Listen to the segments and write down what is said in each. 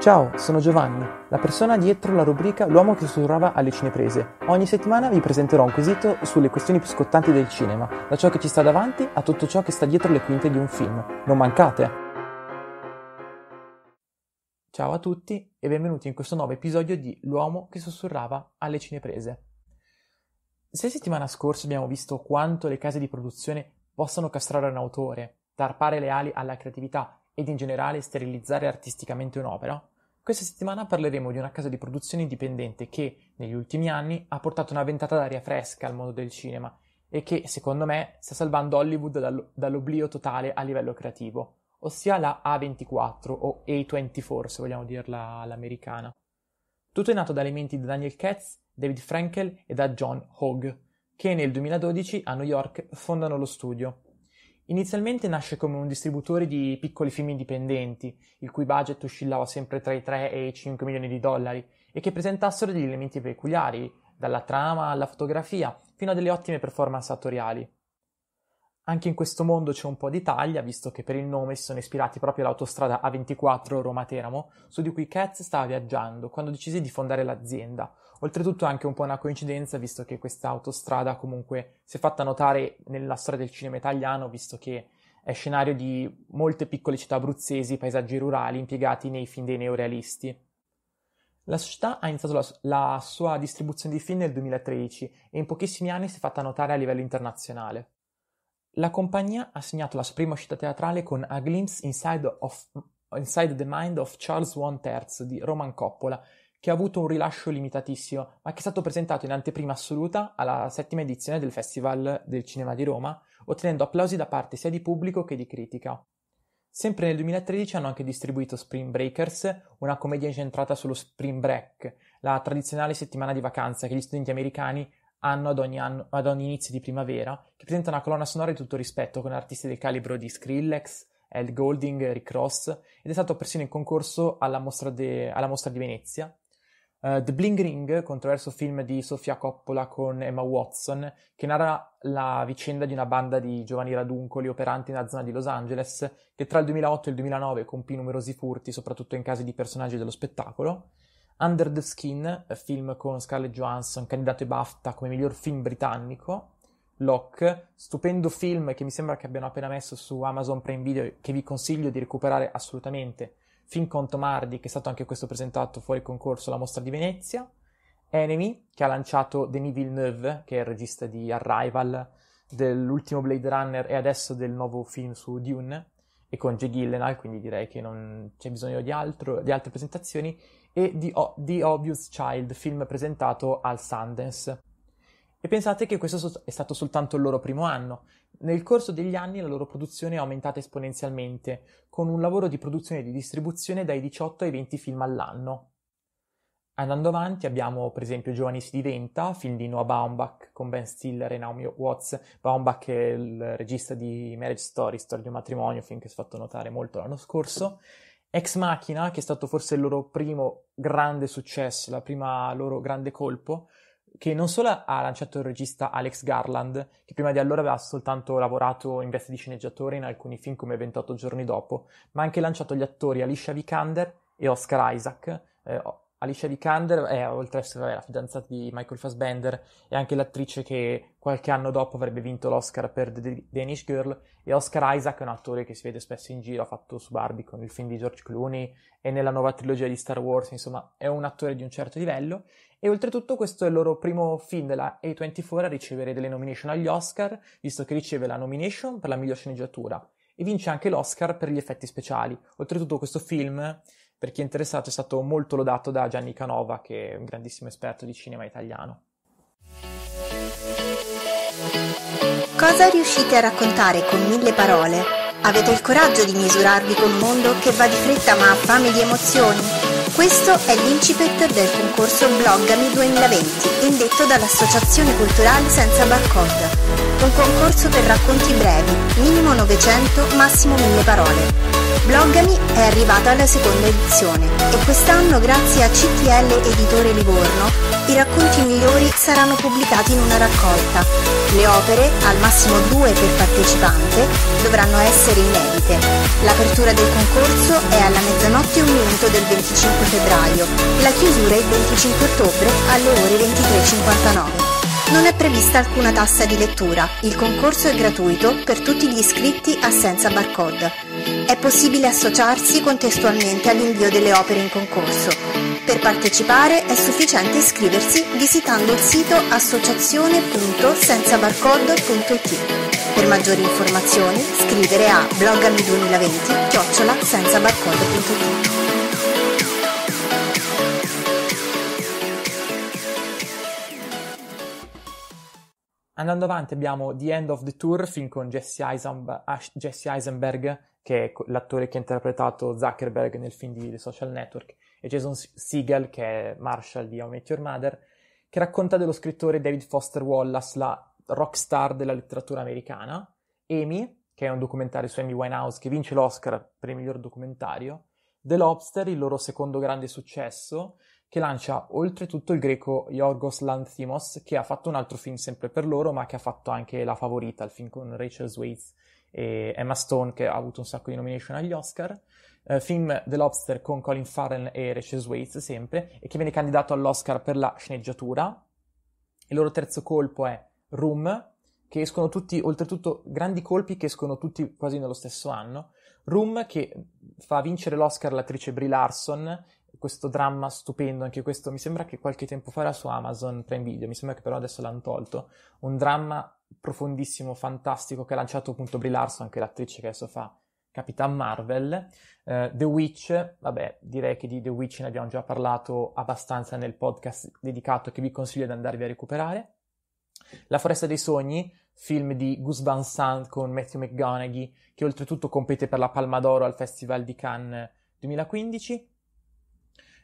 Ciao, sono Giovanni, la persona dietro la rubrica L'uomo che sussurrava alle cineprese. Ogni settimana vi presenterò un quesito sulle questioni più scottanti del cinema, da ciò che ci sta davanti a tutto ciò che sta dietro le quinte di un film. Non mancate! Ciao a tutti e benvenuti in questo nuovo episodio di L'uomo che sussurrava alle cineprese. Se settimana scorsa abbiamo visto quanto le case di produzione possano castrare un autore, tarpare le ali alla creatività ed in generale sterilizzare artisticamente un'opera, questa settimana parleremo di una casa di produzione indipendente che, negli ultimi anni, ha portato una ventata d'aria fresca al mondo del cinema e che, secondo me, sta salvando Hollywood dall'oblio totale a livello creativo, ossia la A24 o A24 se vogliamo dirla all'americana. Tutto è nato da elementi di Daniel Katz, David Frankel e da John Hogg, che nel 2012 a New York fondano lo studio, Inizialmente nasce come un distributore di piccoli film indipendenti, il cui budget oscillava sempre tra i 3 e i 5 milioni di dollari, e che presentassero degli elementi peculiari, dalla trama alla fotografia, fino a delle ottime performance attoriali. Anche in questo mondo c'è un po' d'Italia, visto che per il nome si sono ispirati proprio all'autostrada A24 Roma-Teramo, su di cui Katz stava viaggiando quando decise di fondare l'azienda. Oltretutto è anche un po' una coincidenza, visto che questa autostrada comunque si è fatta notare nella storia del cinema italiano, visto che è scenario di molte piccole città abruzzesi, paesaggi rurali impiegati nei film dei neorealisti. La società ha iniziato la, la, sua distribuzione di film nel 2013 e in pochissimi anni si è fatta notare a livello internazionale. La compagnia ha segnato la sua prima uscita teatrale con A Glimpse Inside, of, Inside the Mind of Charles One Terz di Roman Coppola, che ha avuto un rilascio limitatissimo, ma che è stato presentato in anteprima assoluta alla settima edizione del Festival del Cinema di Roma, ottenendo applausi da parte sia di pubblico che di critica. Sempre nel 2013 hanno anche distribuito Spring Breakers, una commedia incentrata sullo Spring Break, la tradizionale settimana di vacanza che gli studenti americani hanno ad ogni, anno, ad ogni inizio di primavera, che presenta una colonna sonora di tutto rispetto con artisti del calibro di Skrillex, Ed Golding, Rick Ross, ed è stato persino in concorso alla mostra, de, alla mostra di Venezia. Uh, The Bling Ring, controverso film di Sofia Coppola con Emma Watson, che narra la vicenda di una banda di giovani raduncoli operanti nella zona di Los Angeles, che tra il 2008 e il 2009 compì numerosi furti, soprattutto in casi di personaggi dello spettacolo. Under the Skin, film con Scarlett Johansson, candidato ai BAFTA come miglior film britannico. Locke, stupendo film che mi sembra che abbiano appena messo su Amazon Prime Video, che vi consiglio di recuperare assolutamente. Film con Tomardi, che è stato anche questo presentato fuori concorso alla Mostra di Venezia. Enemy, che ha lanciato Denis Villeneuve, che è il regista di Arrival, dell'ultimo Blade Runner e adesso del nuovo film su Dune e con J. Gillenal, quindi direi che non c'è bisogno di, altro, di altre presentazioni, e di o- The Obvious Child, film presentato al Sundance. E pensate che questo è stato soltanto il loro primo anno. Nel corso degli anni la loro produzione è aumentata esponenzialmente, con un lavoro di produzione e di distribuzione dai 18 ai 20 film all'anno. Andando avanti abbiamo per esempio Giovani si diventa, film di Noah Baumbach con Ben Stiller e Naomi Watts. Baumbach è il regista di Marriage Story, Storia di un matrimonio, film che si è fatto notare molto l'anno scorso. Ex Machina, che è stato forse il loro primo grande successo, la prima loro grande colpo, che non solo ha lanciato il regista Alex Garland, che prima di allora aveva soltanto lavorato in veste di sceneggiatore in alcuni film come 28 giorni dopo, ma ha anche lanciato gli attori Alicia Vikander e Oscar Isaac, eh, Alicia Vikander è eh, oltre a essere la fidanzata di Michael Fassbender è anche l'attrice che qualche anno dopo avrebbe vinto l'Oscar per The Danish Girl e Oscar Isaac è un attore che si vede spesso in giro, ha fatto su Barbie con il film di George Clooney e nella nuova trilogia di Star Wars, insomma è un attore di un certo livello e oltretutto questo è il loro primo film della A24 a ricevere delle nomination agli Oscar, visto che riceve la nomination per la miglior sceneggiatura e vince anche l'Oscar per gli effetti speciali. Oltretutto questo film per chi è interessato è stato molto lodato da Gianni Canova, che è un grandissimo esperto di cinema italiano. Cosa riuscite a raccontare con mille parole? Avete il coraggio di misurarvi col mondo che va di fretta ma ha fame di emozioni? Questo è l'incipit del concorso Bloggami 2020, indetto dall'Associazione Culturale Senza Barcode. Un concorso per racconti brevi, minimo 900, massimo 1000 parole. Bloggami è arrivata alla seconda edizione e quest'anno grazie a CTL Editore Livorno i racconti migliori saranno pubblicati in una raccolta. Le opere, al massimo due per partecipante, dovranno essere inedite. L'apertura del concorso è alla mezzanotte e un minuto del 25 febbraio e la chiusura il 25 ottobre alle ore 23.59. Non è prevista alcuna tassa di lettura, il concorso è gratuito per tutti gli iscritti a senza barcode. È possibile associarsi contestualmente all'invio delle opere in concorso. Per partecipare è sufficiente iscriversi visitando il sito associazione.senzabarcode.it. Per maggiori informazioni scrivere a blogami2020 chiocciola senza barcode.it. Andando avanti abbiamo The End of the Tour, film con Jesse, Eisenberg, Jesse Eisenberg che è l'attore che ha interpretato Zuckerberg nel film di The Social Network, e Jason Siegel, che è Marshall di How I Met Your Mother, che racconta dello scrittore David Foster Wallace, la rockstar della letteratura americana, Amy, che è un documentario su Amy Winehouse che vince l'Oscar per il miglior documentario, The Lobster, il loro secondo grande successo, che lancia oltretutto il greco Yorgos Lanthimos, che ha fatto un altro film sempre per loro, ma che ha fatto anche La Favorita, il film con Rachel Swayze e Emma Stone, che ha avuto un sacco di nomination agli Oscar. Eh, film The Lobster con Colin Farrell e Rachel Swayze, sempre, e che viene candidato all'Oscar per la sceneggiatura. Il loro terzo colpo è Room, che escono tutti, oltretutto, grandi colpi che escono tutti quasi nello stesso anno. Room che fa vincere l'Oscar l'attrice Brie Larson questo dramma stupendo, anche questo mi sembra che qualche tempo fa era su Amazon Prime Video, mi sembra che però adesso l'hanno tolto, un dramma profondissimo, fantastico che ha lanciato appunto Brie Larson, anche l'attrice che adesso fa Capitan Marvel, uh, The Witch, vabbè direi che di The Witch ne abbiamo già parlato abbastanza nel podcast dedicato che vi consiglio di andarvi a recuperare, La foresta dei sogni, film di Gus Van Sant con Matthew McGonaghy che oltretutto compete per la Palma d'Oro al Festival di Cannes 2015,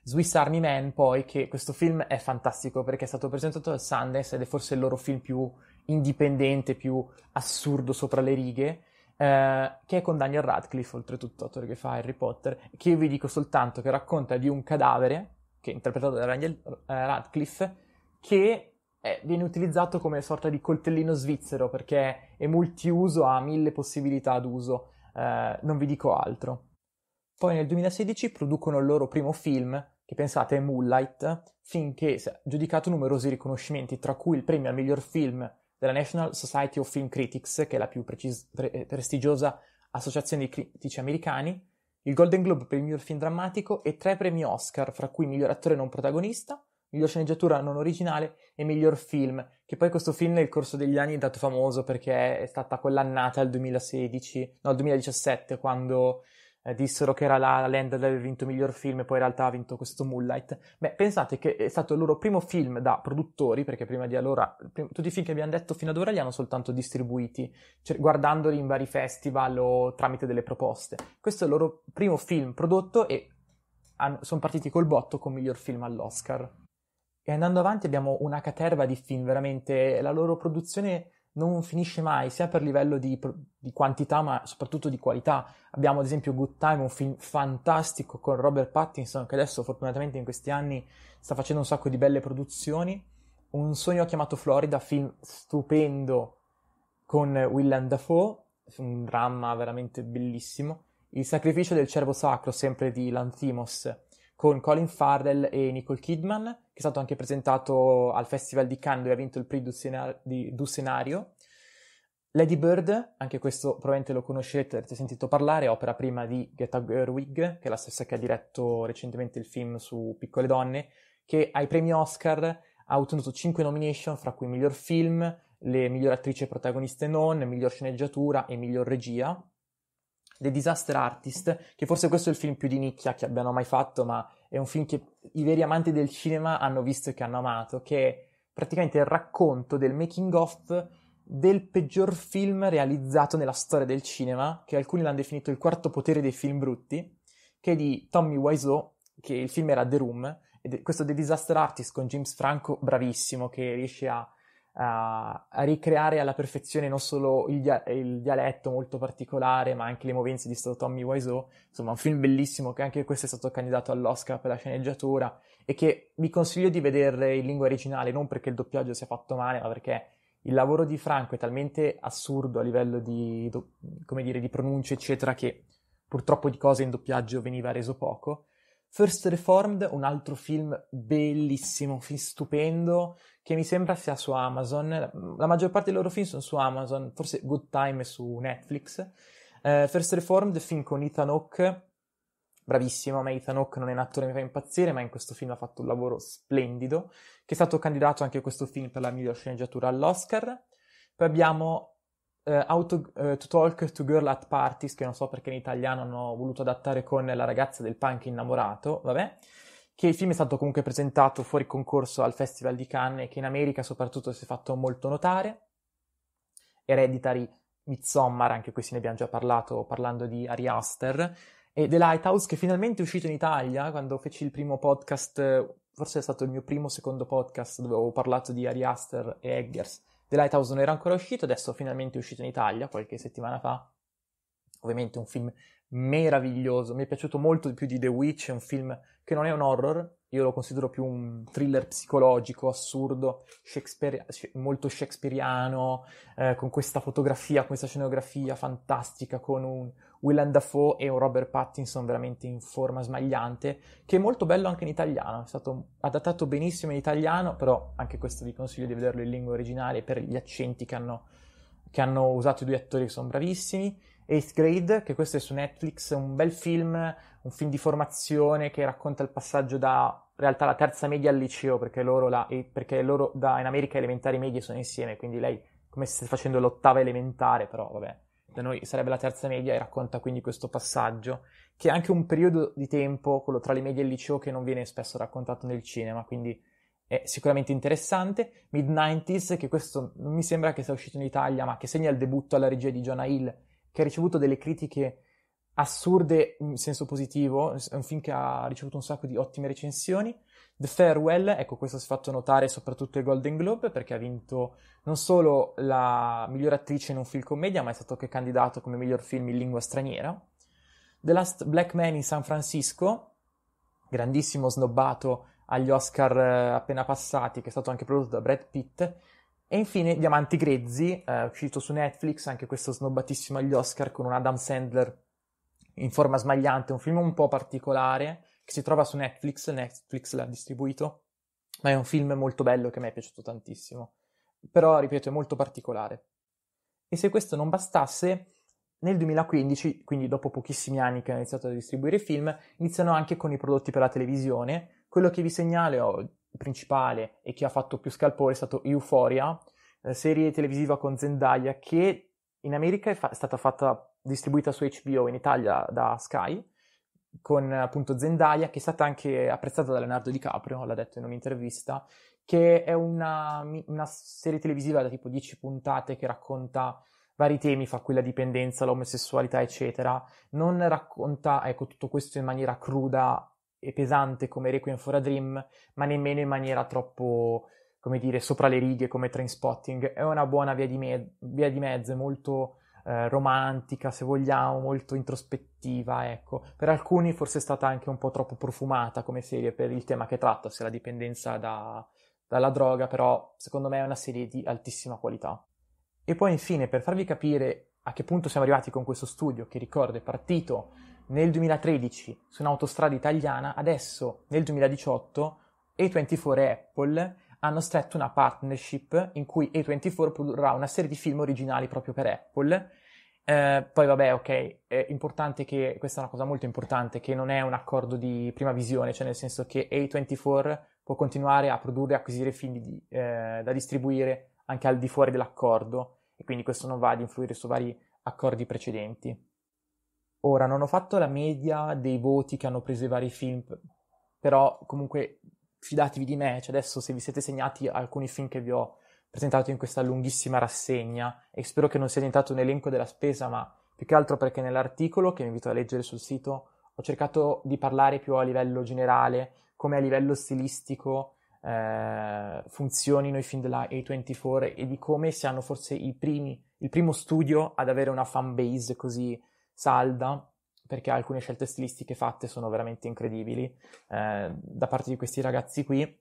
Swiss Army Man poi, che questo film è fantastico perché è stato presentato al Sundance ed è forse il loro film più indipendente, più assurdo sopra le righe, eh, che è con Daniel Radcliffe, oltretutto, attore che fa Harry Potter, che io vi dico soltanto che racconta di un cadavere, che è interpretato da Daniel eh, Radcliffe, che è, viene utilizzato come sorta di coltellino svizzero perché è multiuso, ha mille possibilità d'uso, eh, non vi dico altro. Poi nel 2016 producono il loro primo film, che pensate è Moonlight, finché si è giudicato numerosi riconoscimenti, tra cui il premio al miglior film della National Society of Film Critics, che è la più precis- pre- eh, prestigiosa associazione di critici americani, il Golden Globe per il miglior film drammatico e tre premi Oscar, fra cui miglior attore non protagonista, miglior sceneggiatura non originale e miglior film, che poi questo film nel corso degli anni è stato famoso perché è stata quell'annata al 2016, no, al 2017, quando eh, dissero che era la, la Land ad aver vinto miglior film e poi in realtà ha vinto questo Moonlight. Beh, pensate che è stato il loro primo film da produttori, perché prima di allora prim- tutti i film che abbiamo detto fino ad ora li hanno soltanto distribuiti, cioè, guardandoli in vari festival o tramite delle proposte. Questo è il loro primo film prodotto e han- sono partiti col botto con miglior film all'Oscar. E andando avanti abbiamo una caterva di film, veramente la loro produzione non finisce mai, sia per livello di, di, quantità ma soprattutto di qualità. Abbiamo ad esempio Good Time, un film fantastico con Robert Pattinson che adesso fortunatamente in questi anni sta facendo un sacco di belle produzioni. Un sogno chiamato Florida, film stupendo con Willem Dafoe, un dramma veramente bellissimo. Il sacrificio del cervo sacro, sempre di Lanthimos, con Colin Farrell e Nicole Kidman, che è stato anche presentato al Festival di Cannes dove ha vinto il Prix du, Senar- di, du Scenario. Lady Bird, anche questo probabilmente lo conoscete, avete sentito parlare, opera prima di Greta Gerwig, che è la stessa che ha diretto recentemente il film su Piccole Donne, che ai premi Oscar ha ottenuto 5 nomination, fra cui miglior film, le miglior attrici protagoniste non, miglior sceneggiatura e miglior regia, The Disaster Artist, che forse questo è il film più di nicchia che abbiano mai fatto, ma è un film che i veri amanti del cinema hanno visto e che hanno amato, che è praticamente il racconto del making of del peggior film realizzato nella storia del cinema, che alcuni l'hanno definito il quarto potere dei film brutti, che è di Tommy Wiseau, che il film era The Room, e questo The Disaster Artist con James Franco, bravissimo, che riesce a a, a ricreare alla perfezione non solo il, dia- il, dialetto molto particolare, ma anche le movenze di stato Tommy Wiseau. Insomma, un film bellissimo che anche questo è stato candidato all'Oscar per la sceneggiatura e che vi consiglio di vedere in lingua originale, non perché il doppiaggio sia fatto male, ma perché il lavoro di Franco è talmente assurdo a livello di, do- come dire, di pronuncia, eccetera, che purtroppo di cose in doppiaggio veniva reso poco First Reformed, un altro film bellissimo, film stupendo, che mi sembra sia su Amazon. La maggior parte dei loro film sono su Amazon, forse Good Time è su Netflix. Uh, First Reformed, film con Ethan Hawke, bravissimo, a me Ethan Hawke non è un attore mi fa impazzire, ma in questo film ha fatto un lavoro splendido, che è stato candidato anche questo film per la miglior sceneggiatura all'Oscar. Poi abbiamo eh, How to, eh, to, Talk to Girl at Parties, che non so perché in italiano hanno voluto adattare con La ragazza del punk innamorato, vabbè, che il film è stato comunque presentato fuori concorso al Festival di Cannes e che in America soprattutto si è fatto molto notare. Hereditary, Midsommar, anche qui se ne abbiamo già parlato parlando di Ari Aster, e The Lighthouse che finalmente è uscito in Italia quando feci il primo podcast, eh, forse è stato il mio primo secondo podcast dove ho parlato di Ari Aster e Eggers The Lighthouse non era ancora uscito, adesso finalmente è uscito in Italia qualche settimana fa. Ovviamente un film meraviglioso. Mi è piaciuto molto di più di The Witch, è un film che non è un horror, io lo considero più un thriller psicologico, assurdo, Shakespeare, molto shakespeariano, eh, con questa fotografia, questa scenografia fantastica, con un Willem Dafoe e un Robert Pattinson veramente in forma smagliante, che è molto bello anche in italiano, è stato adattato benissimo in italiano, però anche questo vi consiglio di vederlo in lingua originale per gli accenti che hanno, che hanno usato i due attori che sono bravissimi. Eighth Grade, che questo è su Netflix, un bel film, un film di formazione che racconta il passaggio da in realtà la terza media al liceo, perché loro, la, perché loro da, in America elementari e medie sono insieme, quindi lei come se stesse facendo l'ottava elementare, però vabbè, da noi sarebbe la terza media e racconta quindi questo passaggio, che è anche un periodo di tempo, quello tra le medie e il liceo, che non viene spesso raccontato nel cinema, quindi è sicuramente interessante. Mid-90s, che questo non mi sembra che sia uscito in Italia, ma che segna il debutto alla regia di Jonah Hill che ha ricevuto delle critiche assurde in senso positivo, è un film che ha ricevuto un sacco di ottime recensioni. The Farewell, ecco questo si è fatto notare soprattutto ai Golden Globe perché ha vinto non solo la miglior attrice in un film commedia, ma è stato anche candidato come miglior film in lingua straniera. The Last Black Man in San Francisco, grandissimo snobbato agli Oscar eh, appena passati, che è stato anche prodotto da Brad Pitt, e infine Diamanti Grezzi, eh, uscito su Netflix, anche questo snobbatissimo agli Oscar con un Adam Sandler in forma smagliante, un film un po' particolare che si trova su Netflix, Netflix l'ha distribuito, ma è un film molto bello che a me è piaciuto tantissimo. Però, ripeto, è molto particolare. E se questo non bastasse, nel 2015, quindi dopo pochissimi anni che hanno iniziato a distribuire film, iniziano anche con i prodotti per la televisione. Quello che vi segnalo principale e che ha fatto più scalpore è stato Euphoria, eh, serie televisiva con Zendaya che in America è, fa- è stata fatta, distribuita su HBO, in Italia da Sky, con appunto Zendaya che è stata anche apprezzata da Leonardo DiCaprio, l'ha detto in un'intervista, che è una, una serie televisiva da tipo 10 puntate che racconta vari temi, fa qui la dipendenza, l'omosessualità, eccetera. Non racconta, ecco, tutto questo in maniera cruda e pesante come Requiem for a Dream, ma nemmeno in maniera troppo, come dire, sopra le righe come Trainspotting. È una buona via di, me- via di mezzo, è molto eh, romantica, se vogliamo, molto introspettiva, ecco. Per alcuni forse è stata anche un po' troppo profumata come serie per il tema che tratta, se la dipendenza da, dalla droga, però secondo me è una serie di altissima qualità. E poi infine, per farvi capire a che punto siamo arrivati con questo studio, che ricordo è partito nel 2013 su un'autostrada italiana, adesso nel 2018 A24 e Apple hanno stretto una partnership in cui A24 produrrà una serie di film originali proprio per Apple. Eh, poi vabbè, ok, è importante che, questa è una cosa molto importante, che non è un accordo di prima visione, cioè nel senso che A24 può continuare a produrre e acquisire film di, eh, da distribuire anche al di fuori dell'accordo e quindi questo non va ad influire su vari accordi precedenti. Ora, non ho fatto la media dei voti che hanno preso i vari film, però comunque fidatevi di me, cioè adesso se vi siete segnati alcuni film che vi ho presentato in questa lunghissima rassegna e spero che non sia diventato un elenco della spesa, ma più che altro perché nell'articolo che vi invito a leggere sul sito ho cercato di parlare più a livello generale, come a livello stilistico eh, funzionino i film della A24 e di come siano forse i primi, il primo studio ad avere una fan base così salda perché alcune scelte stilistiche fatte sono veramente incredibili eh, da parte di questi ragazzi qui,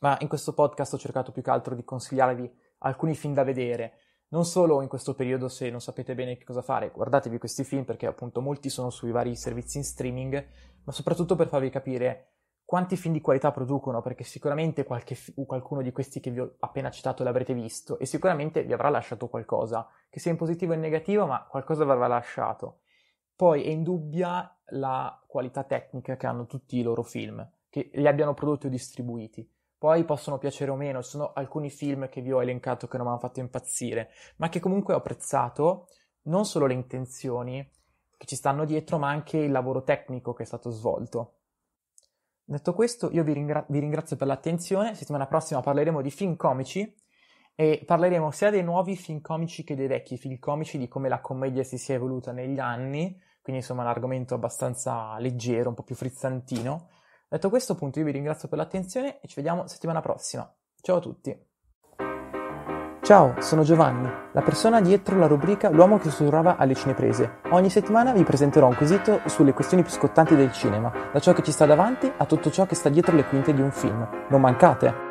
ma in questo podcast ho cercato più che altro di consigliarvi alcuni film da vedere, non solo in questo periodo se non sapete bene che cosa fare, guardatevi questi film perché appunto molti sono sui vari servizi in streaming, ma soprattutto per farvi capire quanti film di qualità producono, perché sicuramente qualche, qualcuno di questi che vi ho appena citato l'avrete visto e sicuramente vi avrà lasciato qualcosa, che sia in positivo o in negativo, ma qualcosa vi avrà lasciato. Poi è indubbia la qualità tecnica che hanno tutti i loro film, che li abbiano prodotti o distribuiti. Poi possono piacere o meno, ci sono alcuni film che vi ho elencato che non mi hanno fatto impazzire, ma che comunque ho apprezzato non solo le intenzioni che ci stanno dietro, ma anche il lavoro tecnico che è stato svolto Detto questo, io vi, ringra- vi ringrazio per l'attenzione. Settimana prossima parleremo di film comici e parleremo sia dei nuovi film comici che dei vecchi film comici, di come la commedia si sia evoluta negli anni, quindi insomma un argomento abbastanza leggero, un po' più frizzantino. Detto questo, appunto, io vi ringrazio per l'attenzione e ci vediamo settimana prossima. Ciao a tutti! Ciao, sono Giovanni, la persona dietro la rubrica L'uomo che sussurrava alle cineprese. Ogni settimana vi presenterò un quesito sulle questioni più scottanti del cinema, da ciò che ci sta davanti a tutto ciò che sta dietro le quinte di un film. Non mancate!